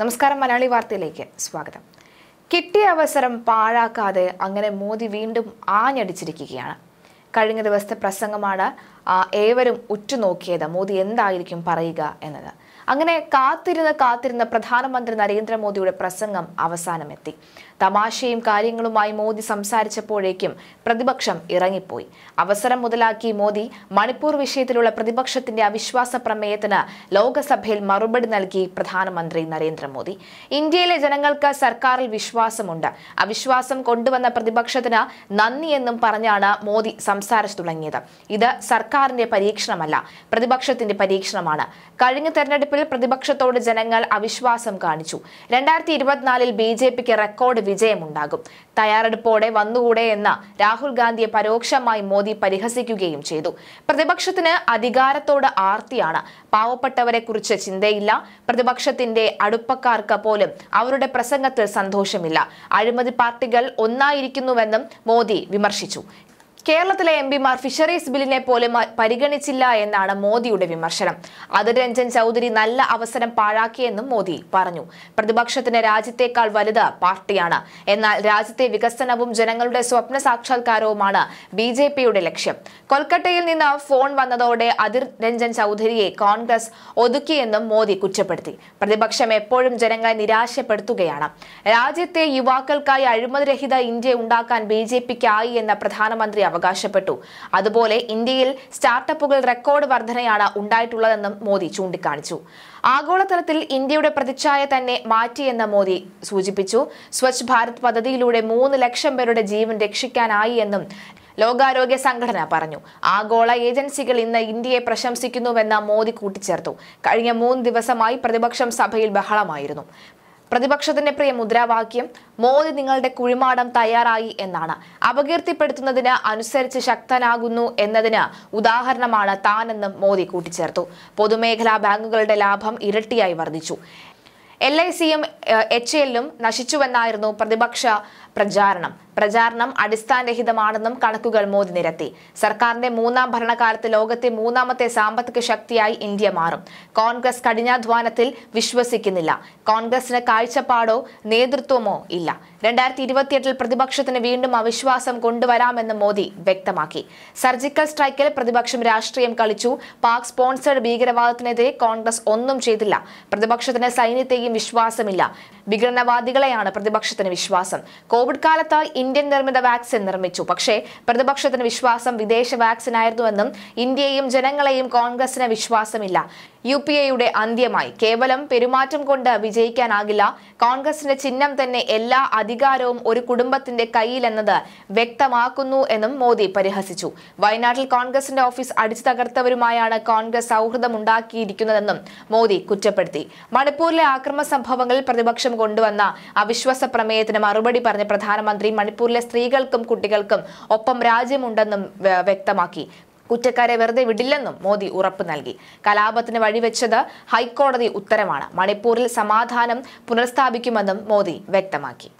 നമസ്കാരം മലയാളി വാർത്തയിലേക്ക് സ്വാഗതം കിട്ടിയ അവസരം പാഴാക്കാതെ അങ്ങനെ മോദി വീണ്ടും ആഞ്ഞടിച്ചിരിക്കുകയാണ് കഴിഞ്ഞ ദിവസത്തെ പ്രസംഗമാണ് ഏവരും ഉറ്റുനോക്കിയത് മോദി എന്തായിരിക്കും പറയുക എന്നത് അങ്ങനെ കാത്തിരുന്ന് കാത്തിരുന്ന പ്രധാനമന്ത്രി നരേന്ദ്രമോദിയുടെ പ്രസംഗം അവസാനമെത്തി തമാശയും കാര്യങ്ങളുമായി മോദി സംസാരിച്ചപ്പോഴേക്കും പ്രതിപക്ഷം ഇറങ്ങിപ്പോയി അവസരം മുതലാക്കി മോദി മണിപ്പൂർ വിഷയത്തിലുള്ള പ്രതിപക്ഷത്തിന്റെ അവിശ്വാസ പ്രമേയത്തിന് ലോകസഭയിൽ മറുപടി നൽകി പ്രധാനമന്ത്രി നരേന്ദ്രമോദി ഇന്ത്യയിലെ ജനങ്ങൾക്ക് സർക്കാരിൽ വിശ്വാസമുണ്ട് അവിശ്വാസം കൊണ്ടുവന്ന പ്രതിപക്ഷത്തിന് നന്ദിയെന്നും പറഞ്ഞാണ് മോദി സംസാരിച്ചു തുടങ്ങിയത് ഇത് സർക്കാരിന്റെ പരീക്ഷണമല്ല പ്രതിപക്ഷത്തിന്റെ പരീക്ഷണമാണ് കഴിഞ്ഞ തെരഞ്ഞെടുപ്പിൽ തെരഞ്ഞെടുപ്പിൽ പ്രതിപക്ഷത്തോട് ജനങ്ങൾ അവിശ്വാസം കാണിച്ചു രണ്ടായിരത്തി ഇരുപത്തിനാലിൽ ബി ജെ പിക്ക് റെക്കോർഡ് വിജയമുണ്ടാകും തയ്യാറെടുപ്പോടെ വന്നുകൂടെ എന്ന രാഹുൽ ഗാന്ധിയെ പരോക്ഷമായി മോദി പരിഹസിക്കുകയും ചെയ്തു പ്രതിപക്ഷത്തിന് അധികാരത്തോട് ആർത്തിയാണ് പാവപ്പെട്ടവരെ കുറിച്ച് ചിന്തയില്ല പ്രതിപക്ഷത്തിന്റെ അടുപ്പക്കാർക്ക് പോലും അവരുടെ പ്രസംഗത്തിൽ സന്തോഷമില്ല അഴിമതി പാർട്ടികൾ ഒന്നായിരിക്കുന്നുവെന്നും മോദി വിമർശിച്ചു കേരളത്തിലെ എം പിമാർ ഫിഷറീസ് ബില്ലിനെ പോലെ പരിഗണിച്ചില്ല എന്നാണ് മോദിയുടെ വിമർശനം അതിർ രഞ്ജൻ ചൌധരി നല്ല അവസരം പാഴാക്കിയെന്നും മോദി പറഞ്ഞു പ്രതിപക്ഷത്തിന് രാജ്യത്തേക്കാൾ വലുത് പാർട്ടിയാണ് എന്നാൽ രാജ്യത്തെ വികസനവും ജനങ്ങളുടെ സ്വപ്ന സാക്ഷാത്കാരവുമാണ് ബി ലക്ഷ്യം കൊൽക്കട്ടയിൽ നിന്ന് ഫോൺ വന്നതോടെ അതിർ രഞ്ജൻ ചൌധരിയെ കോൺഗ്രസ് ഒതുക്കിയെന്നും മോദി കുറ്റപ്പെടുത്തി പ്രതിപക്ഷം എപ്പോഴും ജനങ്ങളെ നിരാശപ്പെടുത്തുകയാണ് രാജ്യത്തെ യുവാക്കൾക്കായി അഴിമതിരഹിത ഇന്ത്യ ഉണ്ടാക്കാൻ ബി എന്ന പ്രധാനമന്ത്രി അവകാശപ്പെട്ടു അതുപോലെ ഇന്ത്യയിൽ സ്റ്റാർട്ടപ്പുകൾ റെക്കോർഡ് വർധനയാണ് ഉണ്ടായിട്ടുള്ളതെന്നും മോദി ചൂണ്ടിക്കാണിച്ചു ആഗോളതലത്തിൽ ഇന്ത്യയുടെ പ്രതിച്ഛായ തന്നെ മാറ്റിയെന്ന് മോദി സൂചിപ്പിച്ചു സ്വച്ഛ് ഭാരത് പദ്ധതിയിലൂടെ മൂന്ന് ലക്ഷം പേരുടെ ജീവൻ രക്ഷിക്കാനായി എന്നും ലോകാരോഗ്യ സംഘടന പറഞ്ഞു ആഗോള ഏജൻസികൾ ഇന്ന് ഇന്ത്യയെ പ്രശംസിക്കുന്നുവെന്ന് മോദി കൂട്ടിച്ചേർത്തു കഴിഞ്ഞ മൂന്ന് ദിവസമായി പ്രതിപക്ഷം സഭയിൽ ബഹളമായിരുന്നു പ്രതിപക്ഷത്തിന്റെ പ്രിയ മുദ്രാവാക്യം മോദി നിങ്ങളുടെ കുഴിമാടം തയ്യാറായി എന്നാണ് അപകീർത്തിപ്പെടുത്തുന്നതിന് അനുസരിച്ച് ശക്തനാകുന്നു എന്നതിന് ഉദാഹരണമാണ് താനെന്നും മോദി കൂട്ടിച്ചേർത്തു പൊതുമേഖലാ ബാങ്കുകളുടെ ലാഭം ഇരട്ടിയായി വർദ്ധിച്ചു എൽ ഐ സിയും എച്ച് എല്ലും നശിച്ചുവെന്നായിരുന്നു പ്രതിപക്ഷ പ്രചാരണം പ്രചാരണം അടിസ്ഥാനരഹിതമാണെന്നും കണക്കുകൾ മോദി നിരത്തി സർക്കാരിന്റെ മൂന്നാം ഭരണകാലത്ത് ലോകത്തെ മൂന്നാമത്തെ സാമ്പത്തിക ശക്തിയായി ഇന്ത്യ മാറും കോൺഗ്രസ് കഠിനാധ്വാനത്തിൽ വിശ്വസിക്കുന്നില്ല കോൺഗ്രസിന് കാഴ്ചപ്പാടോ നേതൃത്വമോ ഇല്ല രണ്ടായിരത്തി ഇരുപത്തിയെട്ടിൽ പ്രതിപക്ഷത്തിന് വീണ്ടും അവിശ്വാസം കൊണ്ടുവരാമെന്ന് മോദി വ്യക്തമാക്കി സർജിക്കൽ സ്ട്രൈക്കിൽ പ്രതിപക്ഷം രാഷ്ട്രീയം കളിച്ചു പാക് സ്പോൺസേഡ് ഭീകരവാദത്തിനെതിരെ കോൺഗ്രസ് ഒന്നും ചെയ്തില്ല പ്രതിപക്ഷത്തിന് സൈന്യത്തെയും വിശ്വാസമില്ല വിഘടനവാദികളെയാണ് പ്രതിപക്ഷത്തിന് വിശ്വാസം കോവിഡ് കാലത്തായി ഇന്ത്യൻ നിർമ്മിത വാക്സിൻ നിർമ്മിച്ചു പക്ഷേ പ്രതിപക്ഷത്തിന് വിശ്വാസം വിദേശ വാക്സിനായിരുന്നുവെന്നും ഇന്ത്യയും ജനങ്ങളെയും കോൺഗ്രസിന് വിശ്വാസമില്ല യു പി എയുടെ അന്ത്യമായി കേവലം പെരുമാറ്റം കൊണ്ട് വിജയിക്കാനാകില്ല കോൺഗ്രസിന്റെ ചിഹ്നം തന്നെ എല്ലാ അധികാരവും ഒരു കുടുംബത്തിന്റെ കയ്യിലെന്നത് വ്യക്തമാക്കുന്നു എന്നും മോദി പരിഹസിച്ചു വയനാട്ടിൽ കോൺഗ്രസിന്റെ ഓഫീസ് അടിച്ചു തകർത്തവരുമായാണ് കോൺഗ്രസ് സൗഹൃദമുണ്ടാക്കിയിരിക്കുന്നതെന്നും മോദി കുറ്റപ്പെടുത്തി മണിപ്പൂരിലെ അക്രമ സംഭവങ്ങളിൽ പ്രതിപക്ഷം കൊണ്ടുവന്ന അവിശ്വാസ പ്രമേയത്തിന് മറുപടി പറഞ്ഞ പ്രധാനമന്ത്രി മണിപ്പൂരിലെ സ്ത്രീകൾക്കും കുട്ടികൾക്കും ഒപ്പം രാജ്യമുണ്ടെന്നും വ്യക്തമാക്കി കുറ്റക്കാരെ വെറുതെ വിടില്ലെന്നും മോദി ഉറപ്പ് നൽകി കലാപത്തിന് വഴിവെച്ചത് ഹൈക്കോടതി ഉത്തരവാണ് മണിപ്പൂരിൽ സമാധാനം പുനഃസ്ഥാപിക്കുമെന്നും മോദി വ്യക്തമാക്കി